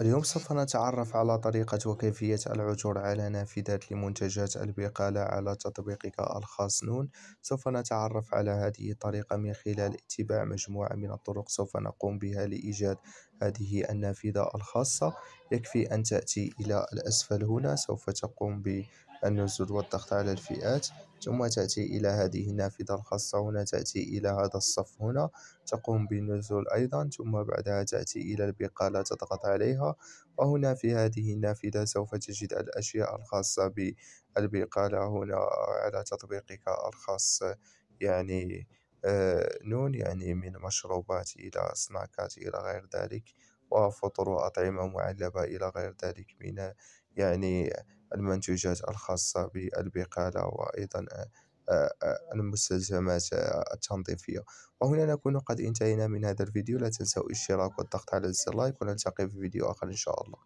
اليوم سوف نتعرف على طريقة وكيفية العثور على نافذات لمنتجات البقالة على تطبيقك الخاص نون سوف نتعرف على هذه الطريقة من خلال اتباع مجموعة من الطرق سوف نقوم بها لإيجاد هذه النافذة الخاصة يكفي أن تأتي إلى الأسفل هنا سوف تقوم بالنزول والضغط على الفئات ثم تأتي إلى هذه النافذة الخاصة هنا تأتي إلى هذا الصف هنا تقوم بالنزول أيضا ثم بعدها تأتي إلى البقالة تضغط عليها وهنا في هذه النافذة سوف تجد الأشياء الخاصة بالبقالة هنا على تطبيقك الخاص يعني آه نون يعني من مشروبات إلى سناكات إلى غير ذلك وفطور وأطعمة معلبة إلى غير ذلك من يعني المنتوجات الخاصة بالبقالة وأيضا آه، آه، آه، المستلزمات التنظيفية وهنا نكون قد انتهينا من هذا الفيديو لا تنسوا الاشتراك والضغط على زر لايك ونلتقي في فيديو آخر إن شاء الله